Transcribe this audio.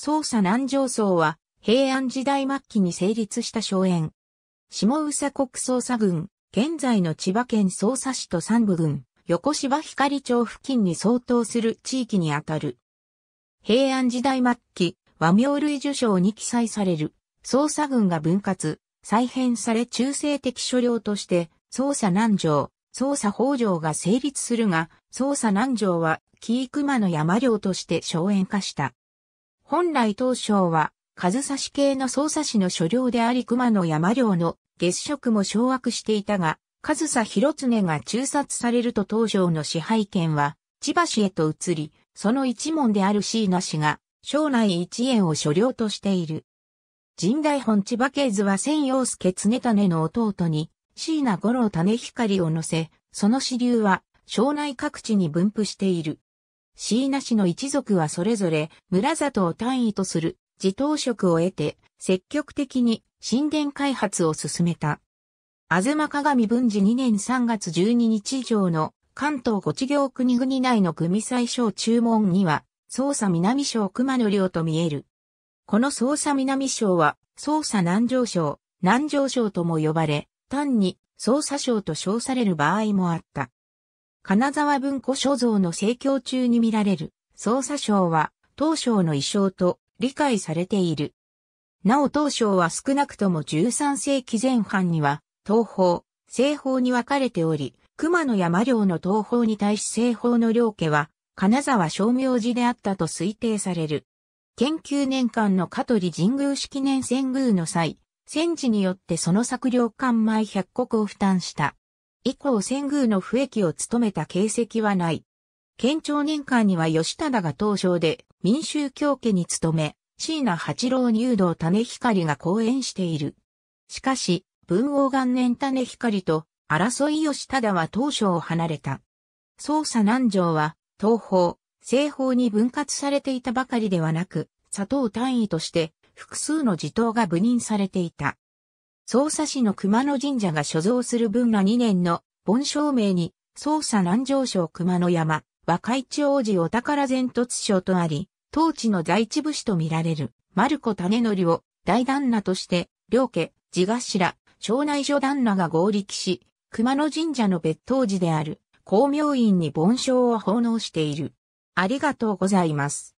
捜査南条層は平安時代末期に成立した荘園。下宇佐国捜査軍、現在の千葉県捜査市と三部郡、横芝光町付近に相当する地域にあたる。平安時代末期、和名類受賞に記載される、捜査軍が分割、再編され中性的所領として、捜査南城、捜査北条が成立するが、捜査南城は、紀伊熊の山領として荘園化した。本来当省は、数差し系の捜査士の所領であり熊野山領の月食も掌握していたが、上総広常が中殺されると当省の支配権は、千葉市へと移り、その一門である椎名氏が、将来一円を所領としている。神代本千葉系図は千陽介常種の弟に、椎名五郎種光を乗せ、その支流は、省内各地に分布している。椎名氏の一族はそれぞれ村里を単位とする自投職を得て積極的に神殿開発を進めた。あずま鏡文治2年3月12日以上の関東五地行国々内の組最小注文には、捜査南省熊野領と見える。この捜査南省は、捜査南城省、南城省とも呼ばれ、単に捜査省と称される場合もあった。金沢文庫所蔵の盛況中に見られる、捜査省は、当省の意匠と理解されている。なお当省は少なくとも13世紀前半には、東方、西方に分かれており、熊野山領の東方に対し西方の領家は、金沢商名寺であったと推定される。研究年間の香取神宮式年遷宮の際、戦時によってその作領館前100を負担した以降仙宮の不益を務めた形跡はない。建長年間には吉忠が当初で民衆教家に勤め、椎名八郎入道種光が講演している。しかし、文王元年種光と争い吉忠は当初を離れた。捜査南条は東方、西方に分割されていたばかりではなく、佐藤単位として複数の地頭が部任されていた。匝瑳市の熊野神社が所蔵する文和2年の盆照明に、捜査南城省熊野山、若地王子お宝前突賞とあり、当地の在地武士と見られる、マルコ種則を大旦那として、両家、地頭、町内所旦那が合力し、熊野神社の別当寺である、光明院に盆章を奉納している。ありがとうございます。